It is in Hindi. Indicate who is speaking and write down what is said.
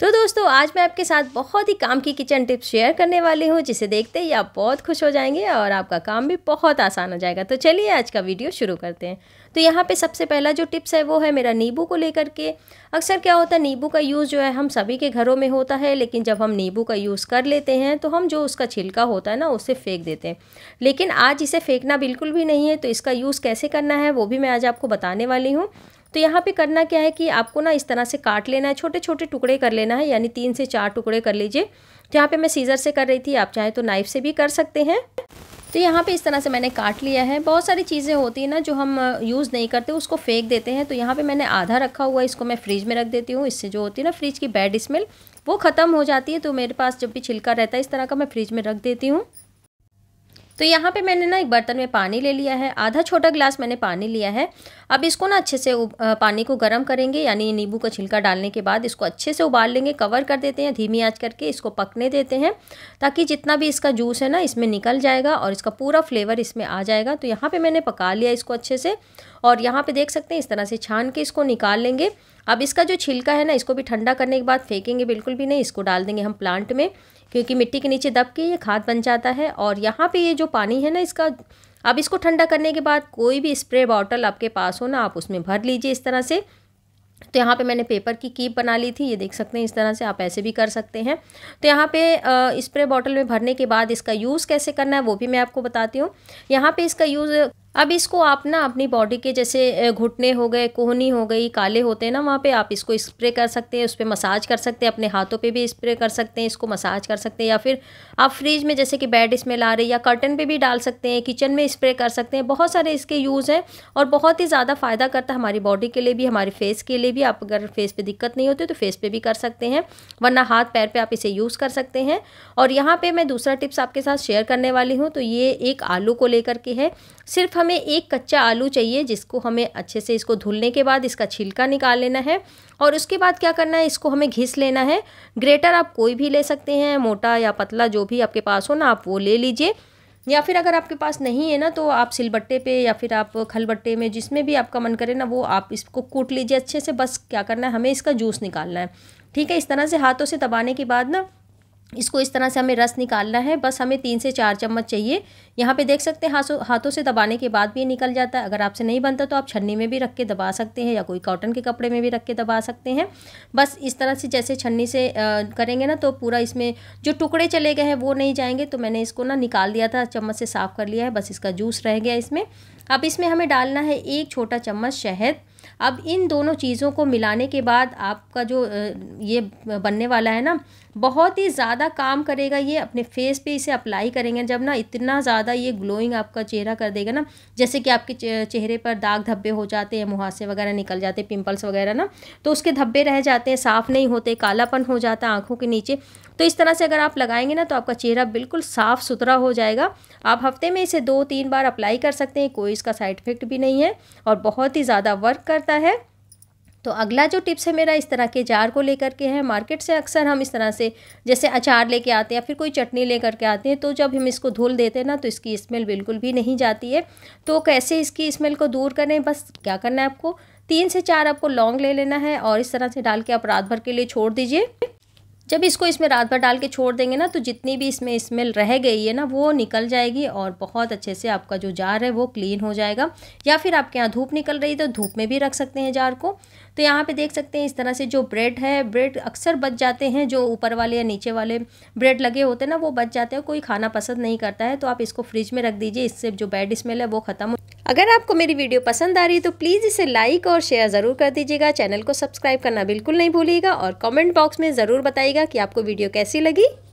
Speaker 1: तो दोस्तों आज मैं आपके साथ बहुत ही काम की किचन टिप्स शेयर करने वाली हूँ जिसे देखते ही आप बहुत खुश हो जाएंगे और आपका काम भी बहुत आसान हो जाएगा तो चलिए आज का वीडियो शुरू करते हैं तो यहाँ पे सबसे पहला जो टिप्स है वो है मेरा नींबू को लेकर के अक्सर क्या होता है नींबू का यूज़ जो है हम सभी के घरों में होता है लेकिन जब हम नींबू का यूज़ कर लेते हैं तो हम जो उसका छिलका होता है ना उसे फेंक देते हैं लेकिन आज इसे फेंकना बिल्कुल भी नहीं है तो इसका यूज़ कैसे करना है वो भी मैं आज आपको बताने वाली हूँ तो यहाँ पे करना क्या है कि आपको ना इस तरह से काट लेना है छोटे छोटे टुकड़े कर लेना है यानी तीन से चार टुकड़े कर लीजिए तो यहाँ पर मैं सीज़र से कर रही थी आप चाहे तो नाइफ़ से भी कर सकते हैं तो यहाँ पे इस तरह से मैंने काट लिया है बहुत सारी चीज़ें होती हैं ना जो हम यूज़ नहीं करते उसको फेंक देते हैं तो यहाँ पे मैंने आधा रखा हुआ है इसको मैं फ्रिज में रख देती हूँ इससे जो होती है ना फ्रिज की बैड स्मेल वो ख़त्म हो जाती है तो मेरे पास जब भी छिलका रहता है इस तरह का मैं फ्रिज में रख देती हूँ तो यहाँ पे मैंने ना एक बर्तन में पानी ले लिया है आधा छोटा ग्लास मैंने पानी लिया है अब इसको ना अच्छे से पानी को गर्म करेंगे यानी नींबू का छिलका डालने के बाद इसको अच्छे से उबाल लेंगे कवर कर देते हैं धीमी आंच करके इसको पकने देते हैं ताकि जितना भी इसका जूस है ना इसमें निकल जाएगा और इसका पूरा फ्लेवर इसमें आ जाएगा तो यहाँ पर मैंने पका लिया इसको अच्छे से और यहाँ पर देख सकते हैं इस तरह से छान के इसको निकाल लेंगे अब इसका जो छिलका है ना इसको भी ठंडा करने के बाद फेंकेंगे बिल्कुल भी नहीं इसको डाल देंगे हम प्लांट में क्योंकि मिट्टी के नीचे दब के ये खाद बन जाता है और यहाँ पे ये जो पानी है ना इसका अब इसको ठंडा करने के बाद कोई भी स्प्रे बॉटल आपके पास हो ना आप उसमें भर लीजिए इस तरह से तो यहाँ पे मैंने पेपर की कीप बना ली थी ये देख सकते हैं इस तरह से आप ऐसे भी कर सकते हैं तो यहाँ पे स्प्रे बॉटल में भरने के बाद इसका यूज़ कैसे करना है वो भी मैं आपको बताती हूँ यहाँ पे इसका यूज़ अब इसको आप ना अपनी बॉडी के जैसे घुटने हो गए कोहनी हो गई काले होते हैं ना वहाँ पे आप इसको स्प्रे कर सकते हैं उस पर मसाज कर सकते हैं अपने हाथों पे भी स्प्रे कर सकते हैं इसको मसाज कर सकते हैं या फिर आप फ्रिज में जैसे कि बैड स्मेल आ रही या कर्टन पे भी डाल सकते हैं किचन में स्प्रे कर सकते हैं बहुत सारे इसके यूज़ हैं और बहुत ही ज़्यादा फ़ायदा करता है हमारी बॉडी के लिए भी हमारे फेस के लिए भी आप अगर फेस पर दिक्कत नहीं होती तो फेस पर भी कर सकते हैं वरना हाथ पैर पर आप इसे यूज़ कर सकते हैं और यहाँ पर मैं दूसरा टिप्स आपके साथ शेयर करने वाली हूँ तो ये एक आलू को लेकर के है सिर्फ हमें एक कच्चा आलू चाहिए जिसको हमें अच्छे से इसको धुलने के बाद इसका छिलका निकाल लेना है और उसके बाद क्या करना है इसको हमें घिस लेना है ग्रेटर आप कोई भी ले सकते हैं मोटा या पतला जो भी आपके पास हो ना आप वो ले लीजिए या फिर अगर आपके पास नहीं है ना तो आप सिलबट्टे पे या फिर आप खलबट्टे में जिसमें भी आपका मन करे ना वो आप इसको कूट लीजिए अच्छे से बस क्या करना है हमें इसका जूस निकालना है ठीक है इस तरह से हाथों से दबाने के बाद ना इसको इस तरह से हमें रस निकालना है बस हमें तीन से चार चम्मच चाहिए यहाँ पे देख सकते हैं हाथों हाथों से दबाने के बाद भी निकल जाता है अगर आपसे नहीं बनता तो आप छन्नी में भी रख के दबा सकते हैं या कोई कॉटन के कपड़े में भी रख के दबा सकते हैं बस इस तरह से जैसे छन्नी से करेंगे ना तो पूरा इसमें जो टुकड़े चले गए हैं वो नहीं जाएंगे तो मैंने इसको ना निकाल दिया था चम्मच से साफ़ कर लिया है बस इसका जूस रह गया इसमें अब इसमें हमें डालना है एक छोटा चम्मच शहद अब इन दोनों चीज़ों को मिलाने के बाद आपका जो ये बनने वाला है ना बहुत ही ज़्यादा काम करेगा ये अपने फेस पे इसे अप्लाई करेंगे जब ना इतना ज़्यादा ये ग्लोइंग आपका चेहरा कर देगा ना जैसे कि आपके चेहरे पर दाग धब्बे हो जाते हैं मुहासे वगैरह निकल जाते हैं पिंपल्स वगैरह ना तो उसके धब्बे रह जाते हैं साफ़ नहीं होते कालापन हो जाता है आँखों के नीचे तो इस तरह से अगर आप लगाएंगे ना तो आपका चेहरा बिल्कुल साफ़ सुथरा हो जाएगा आप हफ्ते में इसे दो तीन बार अप्लाई कर सकते हैं कोई इसका साइड इफ़ेक्ट भी नहीं है और बहुत ही ज़्यादा वर्क करता है तो अगला जो टिप्स है मेरा इस तरह के जार को लेकर के है मार्केट से अक्सर हम इस तरह से जैसे अचार लेके आते हैं या फिर कोई चटनी लेकर के आते हैं तो जब हम इसको धुल देते हैं ना तो इसकी स्मेल बिल्कुल भी नहीं जाती है तो कैसे इसकी स्मेल को दूर करें बस क्या करना है आपको तीन से चार आपको लौंग ले लेना है और इस तरह से डाल के आप रात भर के लिए छोड़ दीजिए जब इसको इसमें रात भर डाल के छोड़ देंगे ना तो जितनी भी इसमें स्मेल रह गई है ना वो निकल जाएगी और बहुत अच्छे से आपका जो जार है वो क्लीन हो जाएगा या फिर आपके यहाँ धूप निकल रही तो धूप में भी रख सकते हैं जार को तो यहाँ पे देख सकते हैं इस तरह से जो ब्रेड है ब्रेड अक्सर बच जाते हैं जो ऊपर वाले या नीचे वाले ब्रेड लगे होते हैं ना वो बच जाते हैं कोई खाना पसंद नहीं करता है तो आप इसको फ्रिज में रख दीजिए इससे जो बैड स्मेल है वो ख़त्म अगर आपको मेरी वीडियो पसंद आ रही है तो प्लीज़ इसे लाइक और शेयर ज़रूर कर दीजिएगा चैनल को सब्सक्राइब करना बिल्कुल नहीं भूलिएगा और कमेंट बॉक्स में ज़रूर बताइएगा कि आपको वीडियो कैसी लगी